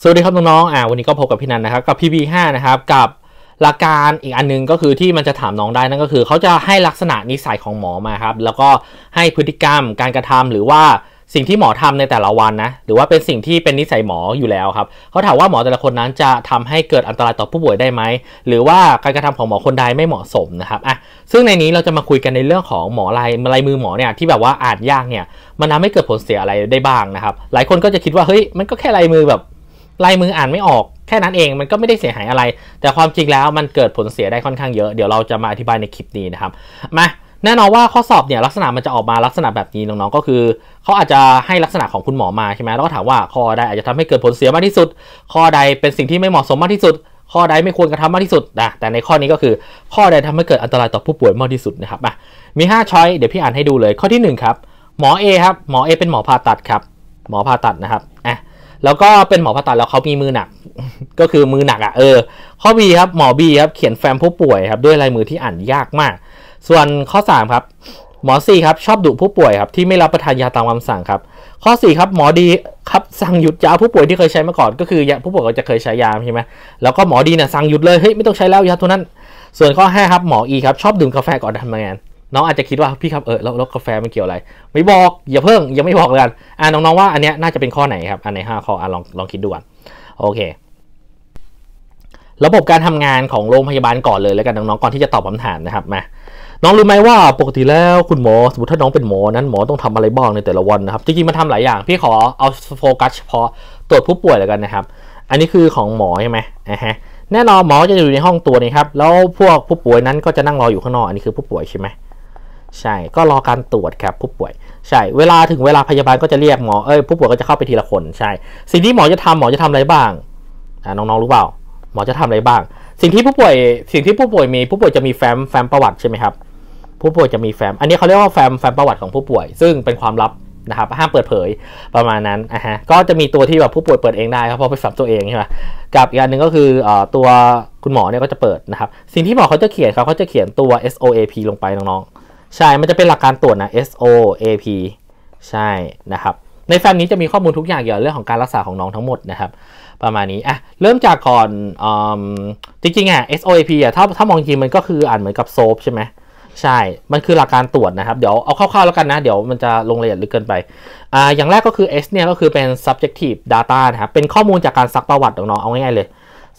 สวัสดีครับน้องๆอ่าวันนี้ก็พบกับพี่นันนะครับ กับ p ้5นะครับ กับหลักการอีกอันนึงก็คือที่มันจะถามน้องได้นั่นก็คือเขาจะให้ลักษณะนิสัยของหมอมาครับ แล้วก็ให้พฤติกรรมการกระทำหรือว่าสิ่งที่หมอทำในแต่ละวันนะ หรือว่าเป็นสิ่งที่เป็นนิสัยหมออยู่แล้วครับเขาถามว่าหมอแต่ละคนนั้นจะทำให้เกิดอันตรายต่อผู้ป่วยได้ไหม หรือว่าการกระทำของหมอคนใดไม่เหมาะสมนะครับอ่ะซึ่งในนี้เราจะมาคุยกันในเรื่องของหมอลายลายมือหมอเนี่ยที่แบบว่าอ่านยากเนี่ย มันทำให้เกิดผลเสียอะไรได้บ้างนะครับ หลายคนก็จะคิดว่าเฮ้ยมันก็แค่ลายมือแบบลายมืออ่านไม่ออก แค่นั้นเองมันก็ไม่ได้เสียหายอะไร แต่ความจริงแล้วมันเกิดผลเสียได้ค่อนข้างเยอะเดี๋ยวเราจะมาอธิบายในคลิปนี้นะครับ มาแน่นอนว่าข้อสอบเนี่ยลักษณะมันจะออกมาลักษณะแบบนี้น้องๆก็คือเขาอาจจะให้ลักษณะของคุณหมอมาใช่ไหมแล้วก็ถามว่าข้อใดอาจจะทำให้เกิดผลเสียมากที่สุดข้อใดเป็นสิ่งที่ไม่เหมาะสมมากที่สุด ข้อใดไม่ควรกระทำมากที่สุดนะแต่ในข้อนี้ก็คือข้อใดทำให้เกิดอันตรายต่อผู้ป่วยมากที่สุดนะครับมามี5ช้อยเดี๋ยวพี่อ่านให้ดูเลยข้อที่1ครับหมอ A ครับ หมอ A เป็นหมอผ่าตัดครับ หมอผ่าตัดนะครับอ่ะแล้วก็เป็นหมอผ่าตัดแล้วเขามีมือหนัก ก็คือมือหนักอ่ะเออ ข้อ B ครับหมอ B ครับเขียนแฟ้มผู้ป่วยครับด้วยลายมือที่อ่านยากมาก ส่วนข้อ3ครับหมอ C ครับชอบดุผู้ป่วยครับที่ไม่รับประทานยาตามคำสั่งครับ ข้อ4ครับหมอดีครับสั่งหยุดยาผู้ป่วยที่เคยใช้มาก่อนก็คือยาผู้ป่วยเขาจะเคยใช้ยาใช่ไหมแล้วก็หมอดีเนี่ยสั่งหยุดเลยเฮ้ยไม่ต้องใช้แล้วยาตัวนั้น ส่วนข้อ5ครับหมอ E ครับชอบดื่มกาแฟก่อนทำงานน้องอาจจะคิดว่าพี่ครับ เออแล้วกาแฟมันเกี่ยวอะไร ไม่บอกอย่าเพิ่งยังไม่บอกเลยกันอ่าน้องๆว่าอันเนี้ยน่าจะเป็นข้อไหนครับอันในห้าข้ออ่าลองลองคิดดูก่อนโอเคระบบการทำงานของโรงพยาบาลก่อนเลยแล้วกันน้องๆก่อนที่จะตอบคำาถามนะครับมาน้องรู้ไหมว่าปกติแล้วคุณหมอสมมติถ้าน้องเป็นหมอนั้นหมอต้องทำอะไรบ้างในแต่ละวันนะครับจริงๆมันทาหลายอย่างพี่ขอเอาโฟกัสเฉพาะตรวจผู้ป่วยแล้วกันนะครับ อันนี้คือของหมอใช่ไหมอ่ะฮะแน่นอนหมอจะอยู่ในห้องตัวนี้ครับแล้วพวกผู้ป่วยนั้นก็จะนั่งรออยู่ข้างนอกอันนี้คือผู้ป่วยใช่ไหมใช่ ก็รอการตรวจครับผู้ป่วย ใช่ เวลาถึงเวลาพยาบาลก็จะเรียกหมอ เอ้ย ผู้ป่วยก็จะเข้าไปทีละคน ใช่ สิ่งที่หมอจะทำหมอจะทำอะไรบ้างอ่าน้องๆรู้เปล่า หมอจะทำอะไรบ้าง สิ่งที่ผู้ป่วย สิ่งที่ผู้ป่วยมี ผู้ป่วยจะมีแฟ้ม แฟ้มประวัติใช่ไหมครับ ผู้ป่วยจะมีแฟ้ม อันนี้เขาเรียกว่าแฟ้ม แฟ้มประวัติของผู้ป่วย ซึ่งเป็นความลับนะครับ ห้ามเปิดเผย ประมาณนั้น อ่ะฮะ ก็จะมีตัวที่แบบผู้ป่วยเปิดเองได้ครับ เพราะไปสับตัวเองใช่ไหมกับอีกอันหนึ่งก็คืออตัวคุณหมอเนี่ยก็จะเปิดนะครับสิ่งที่หมอเขาจะเขียนรับเขาจะเขียน ตัว SOAP ลงไปน้องๆใช่ มันจะเป็นหลักการตรวจนะ SOAP ใช่นะครับ ในแฟ้มนี้จะมีข้อมูลทุกอย่างเกี่ยวเรื่องของการรักษาของน้องทั้งหมดนะครับ ประมาณนี้อ่ะเริ่มจากก่อนอจริงๆอ่ะ SOAP อ่ะถ้าถ้ามองจริงมันก็คืออ่านเหมือนกับโซฟใช่ไหมใช่ มันคือหลักการตรวจนะครับ เดี๋ยวเอาคร่าวๆแล้วกันนะ เดี๋ยวมันจะลงรายละเอียดลึกเกินไปอ่าอย่างแรกก็คือ S เนี่ย ก็คือเป็น subjective data นะครับ เป็นข้อมูลจากการซักประวัติของน้อง เอาง่ายๆเลย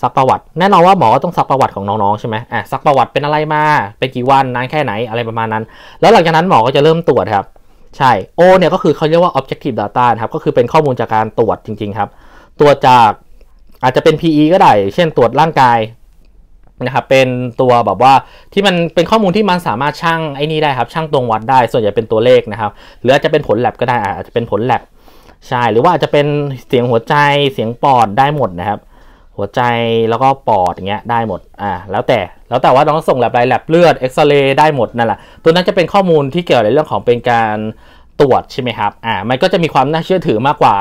ซักประวัติ แน่นอนว่าหมอต้องซักประวัติของน้องๆใช่ไหมอ่ะซักประวัติเป็นอะไรมาเป็นกี่วันนานแค่ไหนอะไรประมาณนั้น แล้วหลังจากนั้นหมอก็จะเริ่มตรวจครับ ใช่ O เนี่ยก็คือเขาเรียกว่า objective data ครับก็คือเป็นข้อมูลจากการตรวจจริงๆ ครับตรวจจากอาจจะเป็น PE ก็ได้เช่นตรวจร่างกายนะครับเป็นตัวแบบว่าที่มันเป็นข้อมูลที่มันสามารถช่างไอ้นี่ได้ครับช่างตรงวัดได้ส่วนใหญ่เป็นตัวเลขนะครับ หรืออาจจะเป็นผลแลบก็ได้อาจจะเป็นผลแลบใช่หรือว่าอาจจะเป็นเสียงหัวใจเสียงปอดได้หมดนะครับหัวใจแล้วก็ปอดเงี้ยได้หมด อ่า แล้วแต่ แล้ว แต่ว่าน้องส่งแลบไรแลบเลือดเอ็กซเรย์ได้หมดนั่นแหละ ตัวนั้นจะเป็นข้อมูลที่เกี่ยวในเรื่องของเป็นการตรวจใช่ไหมครับ อ่า มันก็จะมีความน่าเชื่อถือมากกว่า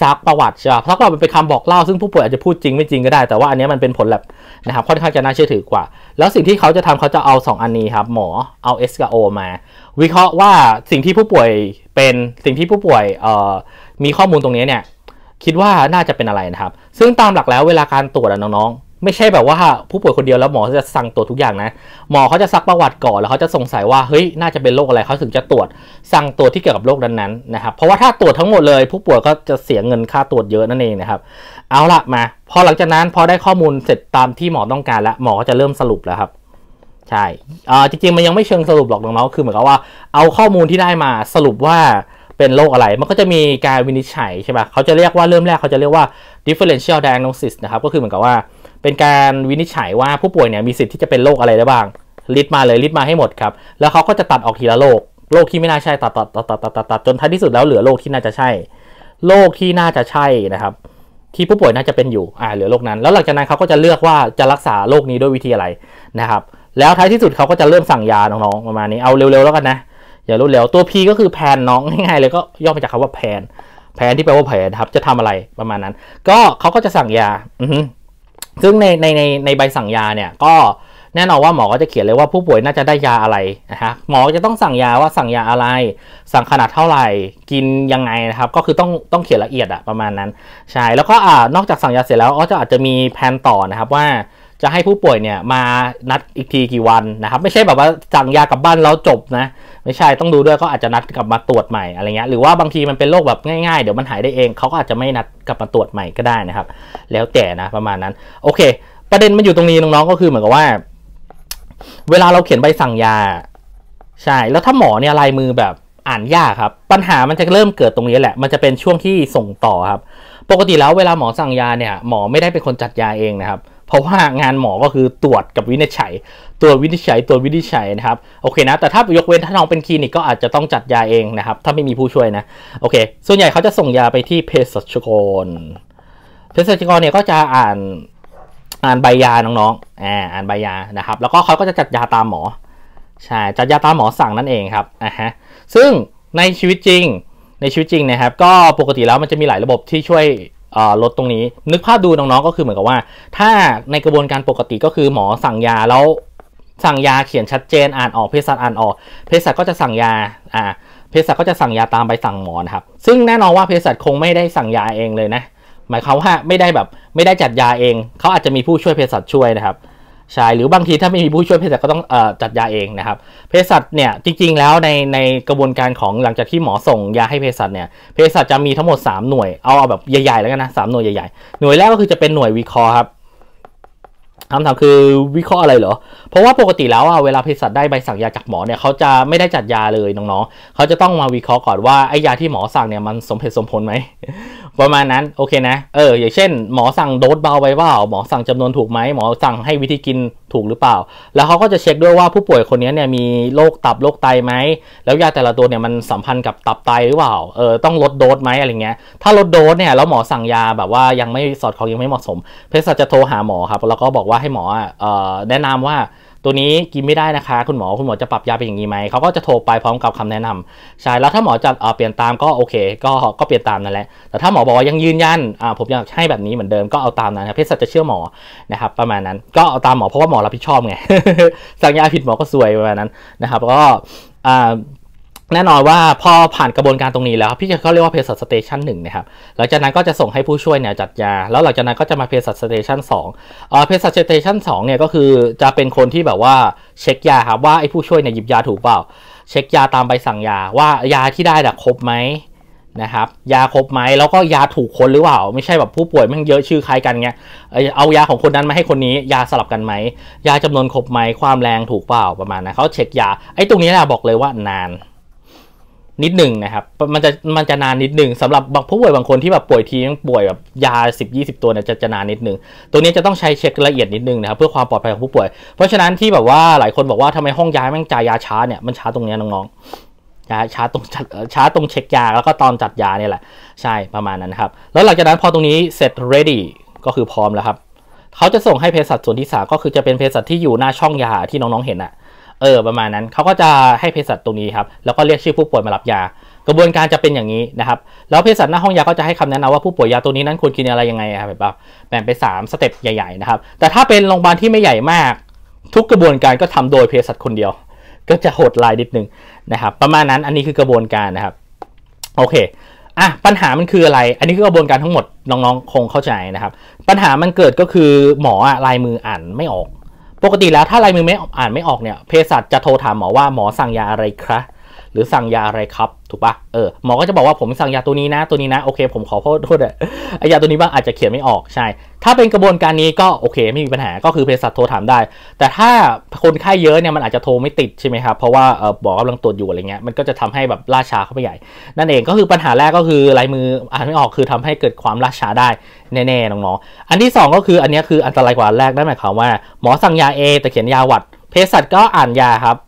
ซักประวัติใช่ป่ะซักประวัติเป็นคำบอกเล่าซึ่งผู้ป่วยอาจจะพูดจริงไม่จริงก็ได้ แต่ว่าอันนี้มันเป็นผลแลบนะครับ ค่อนข้างจะน่าเชื่อถือกว่า แล้วสิ่งที่เขาจะทำเขาจะเอา 2 อันนี้ครับหมอเอา S กับ O มา วิเคราะห์ว่าสิ่งที่ผู้ป่วยเป็นสิ่งที่ผู้ป่วยมีข้อมูลตรงนี้เนี่ยคิดว่าน่าจะเป็นอะไรนะครับ ซึ่งตามหลักแล้วเวลาการตรวจน้องๆไม่ใช่แบบว่าผู้ป่วยคนเดียวแล้วหมอจะสั่งตรวจทุกอย่างนะ หมอเขาจะซักประวัติก่อนแล้วเขาจะสงสัยว่าเฮ้ยน่าจะเป็นโรคอะไรเขาถึงจะตรวจสั่งตรวจที่เกี่ยวกับโรคนั้นๆนะครับ เพราะว่าถ้าตรวจทั้งหมดเลยผู้ป่วยก็จะเสียเงินค่าตรวจเยอะนั่นเองนะครับ เอาละมาพอหลังจากนั้นพอได้ข้อมูลเสร็จตามที่หมอต้องการแล้ว หมอก็จะเริ่มสรุปแล้วครับ ใช่จริงๆมันยังไม่เชิงสรุปหรอกน้องๆคือเหมือนกับว่า เอาข้อมูลที่ได้มาสรุปว่าเป็นโรคอะไรมันก็จะมีการวินิจฉัยใช่ปะเขาจะเรียกว่า เริ่มแรกเขาจะเรียกว่า differential diagnosis นะครับ ก็คือเหมือนกับว่าเป็นการวินิจฉัยว่าผู้ป่วยเนี่ยมีสิทธิ์ที่จะเป็นโรคอะไรได้บ้างลิสต์มาเลย ลิสต์มาให้หมดครับ แล้วเขาก็จะตัดออกทีละโรค โรคที่ไม่น่าใช่ตัดตัดตัดตัดตัดตัดตดจนท้ายที่สุด แล้วเหลือโรคที่น่าจะใช่ โรคที่น่าจะใช่นะครับ ที่ผู้ป่วยน่าจะเป็นอยู่ อ่าเหลือโรคนั้น แล้วหลังจากนั้นเขาก็จะเลือกว่าจะรักษาโรคนี้ด้วยวิธีอะไรนะครับ แล้วท้ายที่สุดเขาก็จะเริ่มสั่งยาน้องๆประมาณนี้เอาเร็วๆแล้วกันนะอย่ารู้แล้วตัว P ก็คือแผนน้องง่ายๆเลยก็ย่อมาจากคำว่าแผน แผนที่แปลว่าแผนครับ จะทำอะไรประมาณนั้น ก็เขาก็จะสั่งยาซึ่งในในในในใบสั่งยาเนี่ยก็แน่นอนว่าหมอก็จะเขียนเลยว่าผู้ป่วยน่าจะได้ยาอะไรนะฮะหมอจะต้องสั่งยาว่าสั่งยาอะไร สั่งขนาดเท่าไหร่ กินยังไงนะครับ ก็คือต้องต้องเขียนละเอียดอะประมาณนั้น ใช่แล้วก็อ่านอกจากสั่งยาเสร็จแล้วก็จะอาจจะมีแผนต่อนะครับว่าจะให้ผู้ป่วยเนี่ยมานัดอีกทีกี่วันนะครับ ไม่ใช่แบบว่าสั่งยากลับบ้านแล้วจบนะ ไม่ใช่ต้องดูด้วยก็อาจจะนัดกลับมาตรวจใหม่อะไรเงี้ยหรือว่าบางทีมันเป็นโรคแบบง่ายๆเดี๋ยวมันหายได้เองเขาก็อาจจะไม่นัดกลับมาตรวจใหม่ก็ได้นะครับ แล้วแต่นะประมาณนั้นโอเค ประเด็นมันอยู่ตรงนี้น้องๆก็คือเหมือนกับว่า เวลาเราเขียนใบสั่งยา ใช่ แล้วถ้าหมอเนี่ยลายมือแบบอ่านยากครับ ปัญหามันจะเริ่มเกิดตรงนี้แหละ มันจะเป็นช่วงที่ส่งต่อครับ ปกติแล้วเวลาหมอสั่งยาเนี่ย หมอไม่ได้เป็นคนจัดยาเองนะครับเพราะว่างานหมอก็คือตรวจกับวินิจฉัยตรวจวินิจฉัยตรวจวินิจฉัยนะครับโอเคนะแต่ถ้ายกเว้นถ้าน้องเป็นคลินิกก็อาจจะต้องจัดยาเองนะครับ ถ้าไม่มีผู้ช่วยนะโอเคส่วนใหญ่เขาจะส่งยาไปที่เภสัชกรเภสัชกรเนี่ยก็จะอ่านอ่านใบยาน้องๆอ่าอ่านใบยานะครับ แล้วก็เขาก็จะจัดยาตามหมอใช่จัดยาตามหมอสั่งนั่นเองครับอ่ะฮะซึ่งในชีวิตจริงในชีวิตจริงนะครับ ก็ปกติแล้วมันจะมีหลายระบบที่ช่วยลดตรงนี้ นึกภาพดูน้องๆก็คือเหมือนกับว่า ถ้าในกระบวนการปกติก็คือหมอสั่งยาแล้ว สั่งยาเขียนชัดเจนอ่านออกเภสัชอ่านออกเภสัชก็จะสั่งยาอ่าเภสัชก็จะสั่งยาตามใบสั่งหมอนะครับ ซึ่งแน่นอนว่าเภสัชคงไม่ได้สั่งยาเองเลยนะ หมายความว่าไม่ได้แบบไม่ได้จัดยาเองเขาอาจจะมีผู้ช่วยเภสัชช่วยนะครับใช่หรือบางทีถ้าไม่มีผู้ช่วยเภสัชก็ต้องอจัดยาเองนะครับ เภสัชเนี่ยจริงๆแล้ว ในในกระบวนการของหลังจากที่หมอส่งยาให้เภสัชเนี่ย เภสัชจะมีทั้งหมด 3 หน่วย เอาเอาแบบใหญ่ๆแล้วกันนะสหน่วยใหญ่ๆ หน่วยแรกก็คือจะเป็นหน่วยวิเคราะห์ครับคำถามคือวิเคราะห์อะไรเหรอ เพราะว่าปกติแล้วอะเวลาเภสัชได้ใบสั่งยาจากหมอเนี่ยเขาจะไม่ได้จัดยาเลยน้องๆเขาจะต้องมาวิเคราะห์ก่อนว่าไอ้ยาที่หมอสั่งเนี่ยมันสมเหตุสมผลไหมประมาณนั้นโอเคนะเอออย่างเช่นหมอสั่งโดสเบาไปเปล่าหมอสั่งจำนวนถูกไหมหมอสั่งให้วิธีกินถูกหรือเปล่า แล้วเขาก็จะเช็คด้วยว่าผู้ป่วยคนนี้เนี่ยมีโรคตับโรคไตไหมแล้วยาแต่ละตัวเนี่ยมันสัมพันธ์กับตับไตหรือเปล่าเออต้องลดโดสไหมอะไรเงี้ยถ้าลดโดสเนี่ยแล้วหมอสั่งยาแบบว่ายังไม่สอดคล้องยังไม่เหมาะสมเภสัชจะโทรหาหมอครับแล้วก็บอกว่าให้หมอเอ่อแนะนำว่าตัวนี้กินไม่ได้นะคะคุณหมอคุณหมอจะปรับยาเป็นอย่างนี้ไหมเขาก็จะโทรไปพร้อมกับคำแนะนำใช่แล้วถ้าหมอจะเปลี่ยนตามก็โอเค ก็ก็เปลี่ยนตามนั่นแหละแต่ถ้าหมอบอกว่ายังยืนยันผมอยากให้แบบนี้เหมือนเดิมก็เอาตามนั้นนะเภสัชจะเชื่อหมอนะครับประมาณนั้นก็เอาตามหมอเพราะว่าหมอรับผิดชอบไงสั่งยาผิดหมอก็สวยประมาณนั้นนะครับ ก็แน่นอนว่าพอผ่านกระบวนการตรงนี้แล้ว พี่จะเขาเรียกว่าเพสัตสเตชันหนึ่งนะครับ หลังจากนั้นก็จะส่งให้ผู้ช่วยเนี่ยจัดยา แล้วหลังจากนั้นก็จะมาเพสัตสเตชันสองเพสัตสเตชันสองเนี่ยก็คือจะเป็นคนที่แบบว่าเช็คยาครับว่าไอ้ผู้ช่วยเนี่ยหยิบยาถูกเปล่า เช็คยาตามใบสั่งยาว่ายาที่ได้ะครบไหมนะครับยาครบไหมแล้วก็ยาถูกคนหรือเปล่าไม่ใช่แบบผู้ป่วยมันเยอะชื่อคล้ายกันเงี้ยเอายาของคนนั้นมาให้คนนี้ยาสลับกันไหมยาจำนวนครบไหมความแรงถูกเปล่าประมาณนะเขาเช็คยาไอ้ตรงนี้แหละบอกเลยว่านานนิดหนึ่งนะครับ มันจะ มันจะนานนิดหนึ่งสำหรับบางผู้ป่วยบางคนที่แบบป่วยทีต้องป่วยแบบยา10 20 ตัวเนี่ยจะจะนานนิดหนึ่งตัวนี้จะต้องใช้เช็คละเอียดนิดหนึ่งนะครับเพื่อความปลอดภัยของผู้ป่วย เพราะฉะนั้นที่แบบว่าหลายคนบอกว่าทำไมห้องย้ายแม่งจ่ายยาช้าเนี่ยมันช้าตรงนี้น้องๆช้าช้าตรงช้าตรงเช็คยาแล้วก็ตอนจัดยาเนี่ยแหละใช่ประมาณนั้นครับ แล้วหลังจากนั้นพอตรงนี้เสร็จ ready ก็คือพร้อมแล้วครับ เขาจะส่งให้เภสัชส่วนที่สาก็คือจะเป็นเภสัชที่อยู่หน้าช่องยาที่น้องๆเห็นอะเออประมาณนั้นเขาก็จะให้เภสัชตรงนี้ครับ แล้วก็เรียกชื่อผู้ป่วยมารับยา กระบวนการจะเป็นอย่างนี้นะครับ แล้วเภสัชหน้าห้องยาก็จะให้คำแนะนำว่าผู้ป่วยยาตัวนี้นั้นควรกินอะไรยังไงครับแบบแบ่งไป3สเต็ปใหญ่ ๆนะครับ แต่ถ้าเป็นโรงพยาบาลที่ไม่ใหญ่มาก ทุกกระบวนการก็ทำโดยเภสัชคนเดียวก็จะโหดลายนิดนึงนะครับ ประมาณนั้นอันนี้คือกระบวนการนะครับโอเคอ่ะปัญหามันคืออะไร อันนี้คือกระบวนการทั้งหมดน้องๆคงเข้าใจนะครับ ปัญหามันเกิดก็คือ หมอลายมืออ่านไม่ออกปกติแล้วถ้าลายมือไม่อ่านไม่ออกเนี่ยเภสัชจะโทรถามหมอว่าหมอสั่งยาอะไรคะหรือสั่งยาอะไรครับ ถูกปะเออหมอก็จะบอกว่าผมสั่งยาตัวนี้นะตัวนี้นะโอเคผมขอโทษอะยาตัวนี้บ้างอาจจะเขียนไม่ออกใช่ ถ้าเป็นกระบวนการนี้ก็โอเคไม่มีปัญหาก็คือเภสัชโทรถามได้ แต่ถ้าคนไข้เยอะเนี่ยมันอาจจะโทรไม่ติดใช่ไหมครับเพราะว่าบอกกำลังตรวจอยู่อะไรเงี้ยมันก็จะทำให้แบบล่าช้าเข้าไปใหญ่ นั่นเองก็คือปัญหาแรกก็คือลายมืออ่านไม่ออกคือทำให้เกิดความล่าช้าได้แน่ๆน้องๆอันที่ 2 ก็คืออันนี้คืออันตรายกว่าแรกนั่นหมายความว่าหมอสั่งยา A แต่เขียนยาหวัดเภสัชก็อ่านยาครับ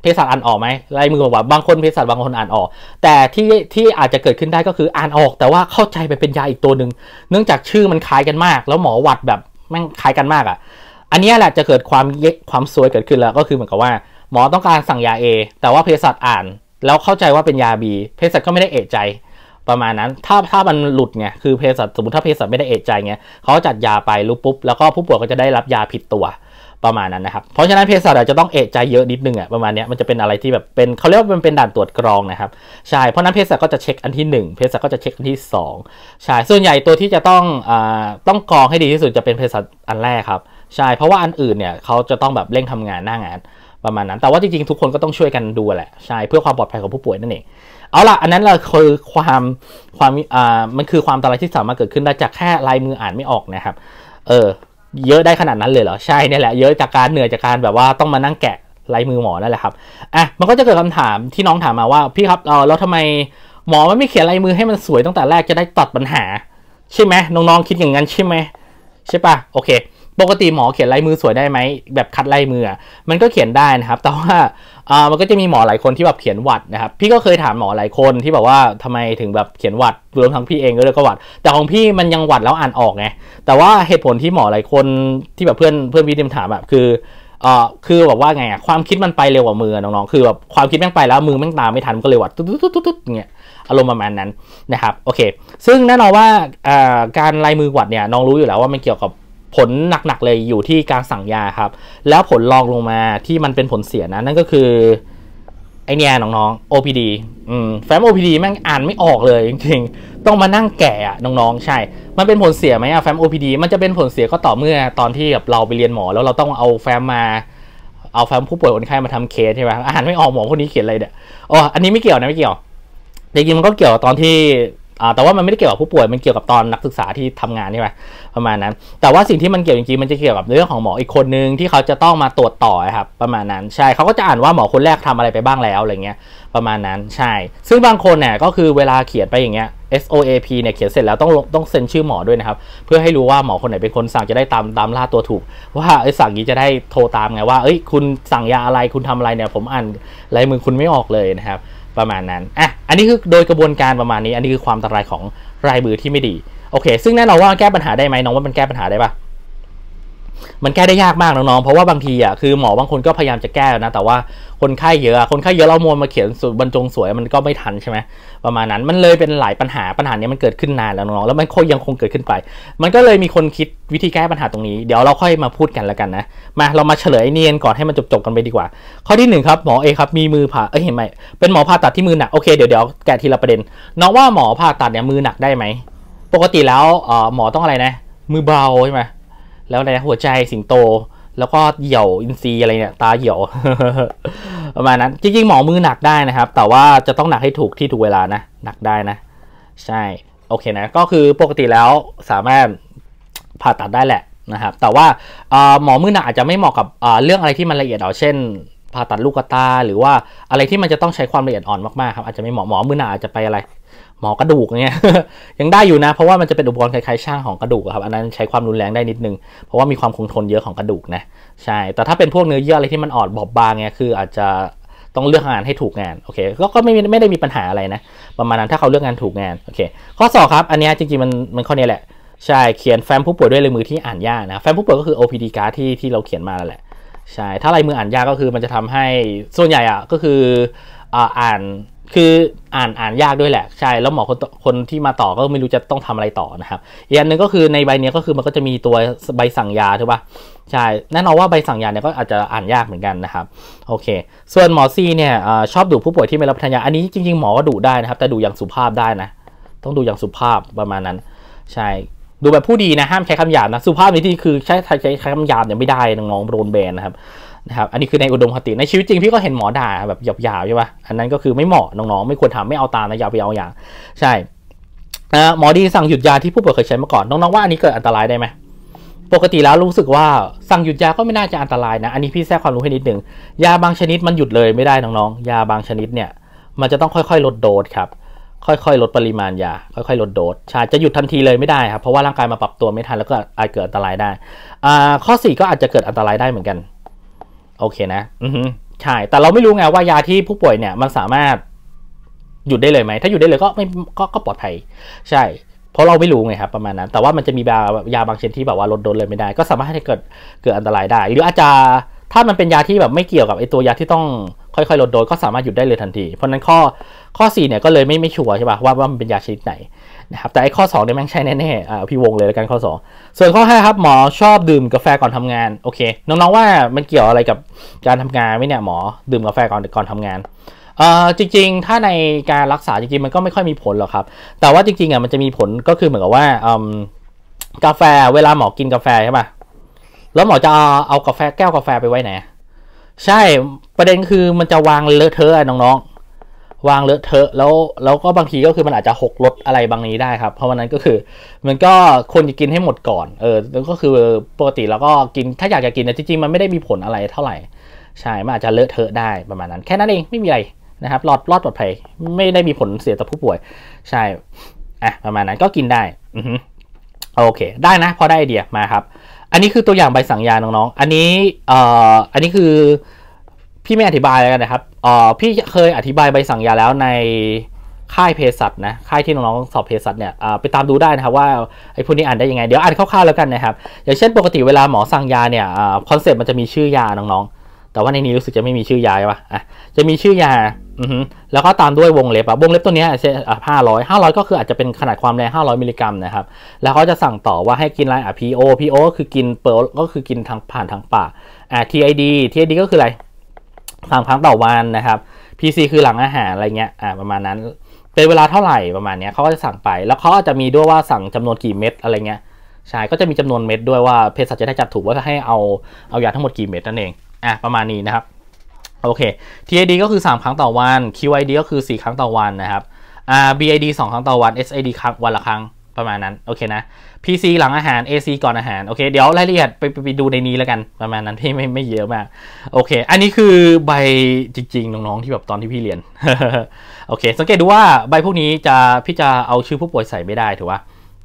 เภสัชอ่านออกไหมไรมือบอกว่าบางคนเภสัชบางคนอ่านออก แต่ที่ที่อาจจะเกิดขึ้นได้ก็คืออ่านออก แต่ว่าเข้าใจไปเป็นยาอีกตัวหนึ่งเนื่องจากชื่อมันคล้ายกันมาก แล้วหมอวัดแบบแม่งคล้ายกันมากอ่ะอันนี้แหละจะเกิดความเย็กความซวยเกิดขึ้นแล้วก็คือเหมือนกับว่า หมอต้องการสั่งยา A แต่ว่าเภสัชอ่าน แล้วเข้าใจว่าเป็นยา B เภสัชก็ไม่ได้เอะใจ ประมาณนั้นถ้าถ้ามันหลุดไงคือเภสัชสมมติถ้าเภสัชไม่ได้เอะใจไงเขาจัดยาไปรู้ปุ๊บแล้วก็ผู้ป่วยก็จะได้รับยาผิดตัวประมาณนั้นนะครับเพราะฉะนั้นเภสัชอาจจะต้องเอะใจเยอะนิดนึงอะประมาณนี้มันจะเป็นอะไรที่แบบเป็นเขาเรียกว่ามันเป็นด่านตรวจกรองนะครับใช่เพราะนั้นเภสัชก็จะเช็คอันที่ 1เภสัชก็จะเช็คอันที่2ใช่ส่วนใหญ่ตัวที่จะต้องอ่าต้องกรองให้ดีที่สุดจะเป็นเภสัชอันแรกครับใช่เพราะว่าอันอื่นเนี่ยเขาจะต้องแบบเร่งทำงานหน้างาน ประมาณนั้นแต่ว่าจริงๆ ทุกคนก็ต้องช่วยกันดูแหละใช่เพื่อความปลอดภัยของผู้ป่วยนั่นเองเอาล่ะอันนั้นเราคือความความอ่ามันคือความอตรายที่สามารถเกิดขึ้นได้จากแค่ลายมืออ่านไม่ออกนะครับเออเยอะได้ขนาดนั้นเลยเหรอ ใช่เนี่ยแหละเยอะจากการเหนื่อยจากการแบบว่าต้องมานั่งแกะลายมือหมอนั่นแหละครับอ่ะมันก็จะเกิดคำถามที่น้องถามมาว่า พี่ครับเออแล้วทำไมหมอมันไม่เขียนลายมือให้มันสวยตั้งแต่แรกจะได้ตัดปัญหา ใช่ไหมน้องๆคิดอย่างนั้นใช่ไหมใช่ปะโอเคปกติหมอเขียนลายมือสวยได้ไหมแบบ คัดลายมือมันก็เขียนได้นะครับแต่ว่ามันก็จะมีหมอหลายคนที่แบบเขียนวัดนะครับ พี่ก็เคยถามหมอหลายคนที่แบบว่าทำไมถึงแบบเขียนวัดรวมทั้งพี่เองก็เลยก็วัดแต่ของพี่มันยังวัดแล้วอ่านออกไงแต่ว่าเหตุผลที่หมอหลายคนที่แบบเพื่อนเพื่อนวีทยมถามแบบคืออคือแบบว่าไงอะความคิดมันไปเร็วกว่ามือน้องๆคือแบบความคิดแม่งไปแล้วมือแม่งตามไม่ทันก็เลยวัดตุ๊ดตุ๊ดตุ๊ดเงี้ยอารมณ์ประมาณนั้นนะครับโอเค ซึ่งแน่นอนว่าการลายมือวัดเนี่ยน้องรู้อยู่แล้วว่ามันเกี่ยวกับผลหนักๆเลยอยู่ที่การสั่งยาครับ แล้วผลลองลงมาที่มันเป็นผลเสียนะนั่นก็คือไอเนี่ยน้องๆ OPD อืมแฟ้ม OPD แม่งอ่านไม่ออกเลย จริงๆ ต้องมานั่งแกะน้องๆใช่ มันเป็นผลเสียไหมอะแฟ้ม OPD มันจะเป็นผลเสียก็ต่อเมื่อตอนที่แบบเราไปเรียนหมอแล้วเราต้องเอาแฟ้มมา เอาแฟ้มผู้ป่วยคนไข้มาทำเคสใช่ไหมอ่านไม่ออกหมอคนนี้เขียนอะไรเด็่อ๋ออันนี้ไม่เกี่ยวนะไม่เกี่ยวจริงๆมันก็เกี่ยวตอนที่แต่ว่ามันไม่ได้เกี่ยวกับผู้ป่วยมันเกี่ยวกับตอนนักศึกษาที่ทำงานใช่ไหมประมาณนั้น แต่ว่าสิ่งที่มันเกี่ยวจริงๆมันจะเกี่ยวกับเรื่องของหมออีกคนนึงที่เขาจะต้องมาตรวจต่อครับประมาณนั้น ใช่เขาก็จะอ่านว่าหมอคนแรกทำอะไรไปบ้างแล้วอะไรเงี้ยประมาณนั้นใช่ ซึ่งบางคนเนี่ยก็คือเวลาเขียนไปอย่างเงี้ย SOAP เนี่ยเขียนเสร็จแล้วต้องต้องเซ็นชื่อหมอด้วยนะครับ เพื่อให้รู้ว่าหมอคนไหนเป็นคนสั่งจะได้ตามตามล่าตัวถูกว่าไอ้สั่งนี้จะได้โทรตามไงว่าเอ้ยคุณสั่งยาอะไรคุณทำอะไรเนี่ยผมอ่านลายมือคุณไม่ออกเลยนะครับประมาณนั้น อ่ะ อันนี้คือโดยกระบวนการประมาณนี้ อันนี้คือความอันตรายของรายมือที่ไม่ดี โอเค ซึ่งแน่นอนว่าแก้ปัญหาได้ไหมน้องว่ามันแก้ปัญหาได้ปะมันแก้ได้ยากมากน้องๆ เพราะว่าบางทีอ่ะคือหมอบางคนก็พยายามจะแก้นะแต่ว่า คนไข้เยอะคนไข้เยอะเรามวลมาเขียนสูตรบรรจงสวยมันก็ไม่ทันใช่ไหมประมาณนั้นมันเลยเป็นหลายปัญหาปัญหานี้มันเกิดขึ้นนานแล้วน้องๆแล้วมันคงยังคงเกิดขึ้นไป มันก็เลยมีคนคิดวิธีแก้ปัญหาตรงนี้เดี๋ยวเราค่อยมาพูดกันแล้วกันนะมาเรามาเฉลยเนียนก่อนให้มันจบๆกันไปดีกว่า ข้อที่ 1 ครับหมอเอครับมีมือผ่าเอ้ยเห็นไหมเป็นหมอผ่าตัดที่มือหนักโอเคเดี๋ยวเดี๋ยวแกทีละประเด็นน้องว่าหมอผ่าตัดเนี่ยมือหนักได้ไหมปกติแล้วหมอต้องอะไรนะ มือเบาใช่ไหมแล้วอะไรนะหัวใจสิงโต แล้วก็เหี่ยวอินซีอะไรเนี่ยตาเหี่ยว ประมาณนั้นจริงๆ หมอมือหนักได้นะครับ แต่ว่าจะต้องหนักให้ถูกที่ถูกเวลานะ หนักได้นะ ใช่โอเคนะก็คือปกติแล้วสามารถผ่าตัดได้แหละนะครับ แต่ว่าหมอมือหนักอาจจะไม่เหมาะกับเรื่องอะไรที่มันละเอียดเอาเช่น ผ่าตัดลูกตา หรือว่าอะไรที่มันจะต้องใช้ความละเอียดอ่อนมากๆครับอาจจะไม่เหมาะหมอมือหนักอาจจะไปอะไรหมอกระดูกเนี่ยยังได้อยู่นะ เพราะว่ามันจะเป็นอุปกรณ์คล้ายๆช่างของกระดูกครับ อันนั้นใช้ความรุนแรงได้นิดนึง เพราะว่ามีความคงทนเยอะของกระดูกนะ ใช่ แต่ถ้าเป็นพวกเนื้อเยื่ออะไรที่มันอ่อนบอบบางเนี่ยคืออาจจะต้องเลือกงานให้ถูกงานโอเค ก็ก็ไม่ไม่ได้มีปัญหาอะไรนะ ประมาณนั้นถ้าเขาเลือกงานถูกงานโอเคข้อสอครับ อันนี้จริงๆมันมันข้อนี้แหละใช่เขียนแฟ้มผู้ป่วยด้วยลายมือที่อ่านยากนะ แฟ้มผู้ป่วยก็คือ OPD card ที่ที่เราเขียนมาแล้วแหละใช่ถ้าลายมืออ่านยากก็คือมันจะทำให้ส่วนใหญ่อ่ะก็คืออ่านคืออ่านอ่านยากด้วยแหละ ใช่แล้วหมอคนคนที่มาต่อก็ไม่รู้จะต้องทำอะไรต่อนะครับอีกอันหนึ่งก็คือในใบนี้ก็คือมันก็จะมีตัวใบสั่งยาถูกปะใช่แน่นอนว่าใบสั่งยาเนี่ยก็อาจจะอ่านยากเหมือนกันนะครับ โอเค ส่วนหมอซีเนี่ยชอบดูผู้ป่วยที่ไม่รับทานยาอันนี้จริงๆหมอก็ดูได้นะครับ แต่ดูอย่างสุภาพได้นะ ต้องดูอย่างสุภาพประมาณนั้น ใช่ดูแบบผู้ดีนะห้ามใช้คำหยาบนะ สุภาพในที่คือ ใช้ใช้คำหยาบเนี่ยไม่ได้น้องโรนแบนนะครับนะครับอันนี้คือในอุดมคติในชีวิตจริงพี่ก็เห็นหมอด่าแบบหยาบๆใช่ปะ่ะอันนั้นก็คือไม่เหมาะน้องๆ ไม่ควรทำไม่เอาตามนะอย่าไปเอาอย่าง ใช่หมอดีสั่งหยุดยาที่ผู้ป่วยเคยใช้มาก่อนน้องๆว่าอันนี้เกิดอันตรายได้ไหมปกติแล้วรู้สึกว่าสั่งหยุดยาก็ไม่น่าจะอันตรายนะ อันนี้พี่แทรกความรู้ให้นิดหนึ่งยาบางชนิดมันหยุดเลยไม่ได้น้องๆยาบางชนิดเนี่ยมันจะต้องค่อยๆลดโดสครับค่อยๆลดปริมาณยา ค่อยๆลดโดสชาจะหยุดทันทีเลยไม่ได้ครับเพราะว่าร่างกายมาปรับตัวไม่ทันแล้วก็อาจเกิดอันตรายได้ข้อ4ก็อาจจะเกิดอันตรายได้เหมือนกันโอเคนะอือ ใช่ แต่เราไม่รู้ไงว่ายาที่ผู้ป่วยเนี่ย มันสามารถหยุดได้เลยไหม ถ้าหยุดได้เลยก็ไม่ก็ก็ปลอดภัยใช่เพราะเราไม่รู้ไงครับ ประมาณนั้น แต่ว่ามันจะมียายาบางชนิดที่แบบว่าลดโดนเลยไม่ได้ ก็สามารถให้เกิดเกิดอันตรายได้ หรืออาจจะถ้ามันเป็นยาที่แบบไม่เกี่ยวกับไอตัวยาที่ต้องค่อยๆ ลดโดสก็สามารถหยุดได้เลยทันที เพราะนั้นข้อข้อ4เนี่ยก็เลยไม่ไม่ชัวร์ใช่ป่ะว่าว่ามันเป็นยาชนิดไหนนะครับแต่ไอ้ข้อ2เนี่ยแม่งใช่แน่ๆ อ่าพี่วงเลยแล้วกันข้อ2 ส่วนข้อ5ครับหมอชอบดื่มกาแฟก่อนทำงานโอเคน้องๆว่ามันเกี่ยวอะไรกับการทำงานไหมเนี่ยหมอดื่มกาแฟก่อนก่อนทำงานเอ่อจริงๆ ถ้าในการรักษาจริงๆมันก็ไม่ค่อยมีผลหรอกครับ แต่ว่าจริงๆอ่ะมันจะมีผลก็คือเหมือนกับว่าอืมกาแฟเวลาหมอกินกาแฟใช่ป่ะแล้วหมอจะเอากาแฟแก้วกาแฟไปไว้ไหนใช่ประเด็นคือมันจะวางเลอะเทอะน้องๆวางเลอะเทอะ แล้ว แล้วก็บางทีก็คือมันอาจจะหกลดอะไรบางนี้ได้ครับ เพราะวันนั้นก็คือ มันก็ควรจะกินให้หมดก่อน เออแล้วก็คือปกติแล้วก็กินถ้าอยากจะกินนะจริงๆมันไม่ได้มีผลอะไรเท่าไหร่ใช่มันอาจจะเลอะเทอะได้ประมาณนั้น แค่นั้นเองไม่มีอะไรนะครับรอดรอดปลอดภัยไม่ได้มีผลเสียต่อผู้ป่วย ใช่อ่ะประมาณนั้น ก็กินได้ อืโอเค ได้นะพอได้ไอเดียมาครับอันนี้คือตัวอย่างใบสั่งยาน้องๆ อันนี้เอ่ออันนี้คือพี่ไม่อธิบายแล้วกันนะครับเอ่อพี่เคยอธิบายใบสั่งยาแล้วในค่ายเภสัชนะ ค่ายที่น้องๆสอบเภสัชเนี่ยไปตามดูได้นะครับว่าไอ้พวกนี้อ่านได้ยังไง เดี๋ยวอ่านคร่าวๆแล้วกันนะครับ อย่างเช่นปกติเวลาหมอสั่งยาเนี่ยคอนเซ็ปต์มันจะมีชื่อยาน้องแต่ว่าในนี้รู้สึกจะไม่มีชื่อยาป่ะ อ่ะ จะมีชื่อยาอืแล้วก็ตามด้วยวงเล็บอะวงเล็บตัวนี้เช่อห้าร้อยห้าร้อยก็คืออาจจะเป็นขนาดความแรงห้าร้อยมิลลิกรัมนะครับ แล้วเขาจะสั่งต่อว่าให้กินอะไร อ่ะ PO PO ก็คือกินเปิลก็คือกินทางผ่านทางปาก อ่ะ TID TID ก็คืออะไรสามครั้งต่อวันนะครับ PC คือหลังอาหารอะไรเงี้ย อ่ะประมาณนั้น เป็นเวลาเท่าไหร่ประมาณเนี้ยเขาก็จะสั่งไป แล้วเขาอาจจะมีด้วยว่าสั่งจำนวนกี่เม็ดอะไรเงี้ย ใช่ ก็จะมีจำนวนเม็ดด้วยว่าเภสัชจะได้จัดถูกว่าให้เอาเอายาทั้งหมดกี่เม็ดนั่นเอง่ะประมาณนี้นะครับโอเค TID ก็คือ3ครั้งต่อวัน QID ก็คือ 4 ครั้งต่อวันนะครับ BID 2ครั้งต่อวัน SID ครั้งวันละครั้งประมาณนั้นโอเคนะ PC หลังอาหาร AC ก่อนอาหารโอเค เดี๋ยวรายละเอียดไปไปดูในนี้แล้วกันประมาณนั้นพี่ไม่ไม่เยอะมากโอเค อันนี้คือใบจริงๆ น้องๆ ที่แบบตอนที่พี่เรียนโอเคสังเกตดูว่าใบพวกนี้จะพี่จะเอาชื่อผู้ป่วยใส่ไม่ได้ถือว่า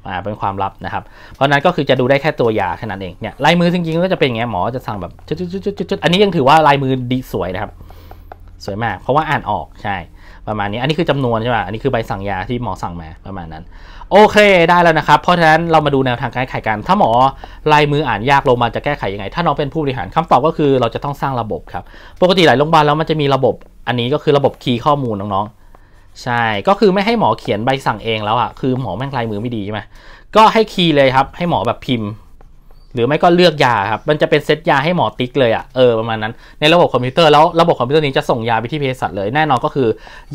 อ่าเป็นความลับนะครับ เพราะนั้นก็คือจะดูได้แค่ตัวยาขนั้นเองเนี่ยลายมือจริง ๆ ก็จะเป็นอย่างเงี้ยหมอจะสั่งแบบจุดุุุดดดุดอันนี้ยังถือว่าลายมือดีสวยนะครับสวยมาก เพราะว่าอ่านออกใช่ ประมาณนี้อันนี้คือจำนวนใช่ไหมอันนี้คือใบสั่งยาที่หมอสั่งมาประมาณนั้นโอเคได้แล้วนะครับ เพราะฉะนั้นเรามาดูแนวทางการแก้ไขกันถ้าหมอลายมืออ่านยากโรงพยาบาลจะแก้ไขยังไง ถ้าน้องเป็นผู้บริหารคำตอบก็คือเราจะต้องสร้างระบบครับปกติหลายโรงพยาบาลแล้วมันจะมีระบบอันนี้ก็คือระบบคีย์ข้อมูลน้องๆใช่ ก็คือไม่ให้หมอเขียนใบสั่งเองแล้วอะคือหมอแม่งลายมือไม่ดีใช่ไหม ก็ให้คีย์เลยครับ ให้หมอแบบพิมพ์ หรือไม่ก็เลือกยาครับ มันจะเป็นเซตยาให้หมอติ๊กเลยอะเออประมาณนั้น ในระบบคอมพิวเตอร์แล้วระบบคอมพิวเตอร์นี้จะส่งยาไปที่เภสัชเลย แน่นอนก็คือ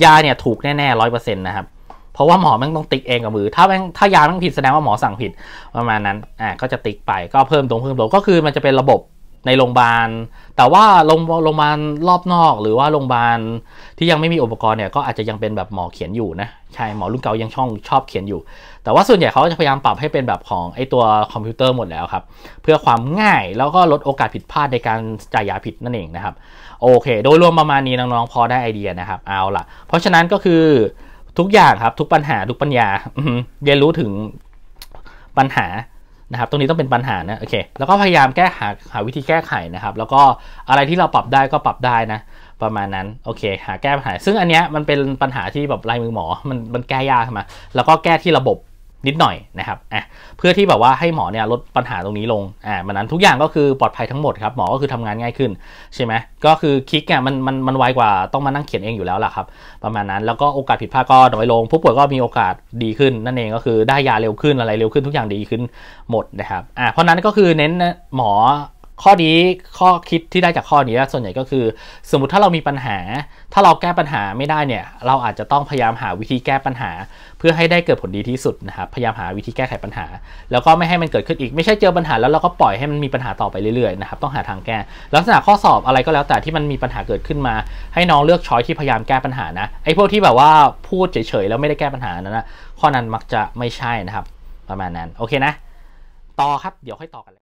ยาเนี่ยถูกแน่ๆร้อยเปอร์เซ็นต์นะครับ เพราะว่าหมอแม่งต้องติ๊กเองกับมือ ถ้าแม่งถ้ายาแม่งผิดแสดงว่าหมอสั่งผิดประมาณนั้น อ่า ก็จะติ๊กไป ก็เพิ่มตรงเพิ่มตรงก็คือมันจะเป็นระบบในโรงพยาบาล แต่ว่าโรงพยาบาลรอบนอกหรือว่าโรงพยาบาลที่ยังไม่มีอุปกรณ์เนี่ยก็อาจจะยังเป็นแบบหมอเขียนอยู่นะ ใช่หมอรุ่นเก่ายังช่องชอบเขียนอยู่ แต่ว่าส่วนใหญ่เขาจะพยายามปรับให้เป็นแบบของไอตัวคอมพิวเตอร์หมดแล้วครับเพื่อความง่ายแล้วก็ลดโอกาสผิดพลาดในการจ่ายยาผิดนั่นเองนะครับ โอเค โดยรวมประมาณนี้น้องๆพอได้ไอเดียนะครับเอาละเพราะฉะนั้นก็คือ ทุกอย่างครับ ทุกปัญหาทุกปัญญาเรียนรู้ถึงปัญหานะครับ ตรงนี้ต้องเป็นปัญหานะโอเค แล้วก็พยายามแก้หาหาวิธีแก้ไขนะครับ แล้วก็อะไรที่เราปรับได้ก็ปรับได้นะ ประมาณนั้น โอเค หาแก้ปัญหา ซึ่งอันเนี้ยมันเป็นปัญหาที่แบบลายมือหมอ มันมันแก้ยากมาแล้วก็แก้ที่ระบบนิดหน่อยนะครับ อ่ะเพื่อที่แบบว่าให้หมอเนี่ยลดปัญหาตรงนี้ลง อ่ะมันนั้นทุกอย่างก็คือปลอดภัยทั้งหมดครับ หมอก็คือทำงานง่ายขึ้น ใช่ไหมก็คือคลิกเนี่ยมันมันมันไวกว่าต้องมานั่งเขียนเองอยู่แล้วล่ะครับ ประมาณนั้น แล้วก็โอกาสผิดพลาดก็น้อยลง ผู้ป่วยก็มีโอกาสดีขึ้น นั่นเองก็คือได้ยาเร็วขึ้น อะไรเร็วขึ้น ทุกอย่างดีขึ้นหมดนะครับ อ่ะเพราะนั้นก็คือเน้นหมอข้อนี้ข้อคิดที่ได้จากข้อนี้ส่วนใหญ่ก็คือสมมติถ้าเรามีปัญหาถ้าเราแก้ปัญหาไม่ได้เนี่ยเราอาจจะต้องพยายามหาวิธีแก้ปัญหา เพื่อให้ได้เกิดผลดีที่สุดนะครับพยายามหาวิธีแก้ไขปัญหา แล้วก็ไม่ให้มันเกิดขึ้นอีก ไม่ใช่เจอปัญหา แล้วเราก็ปล่อยให้มันมีปัญหาต่อไปเรื่อยๆนะครับต้องหาทางแก้ ลักษณะข้อสอบอะไรก็แล้วแต่ที่มันมีปัญหาเกิดขึ้นมา ให้น้องเลือกช้อยที่พยายามแก้ปัญหานะไอ้พวกที่แบบว่าพูดเฉยๆแล้วไม่ได้แก้ปัญหานั้นนะข้อนั้นมักจะไม่ใช่นะครับ ประมาณนั้นโอเคนะต่อครับ เดี๋ยวค่อยต่อกัน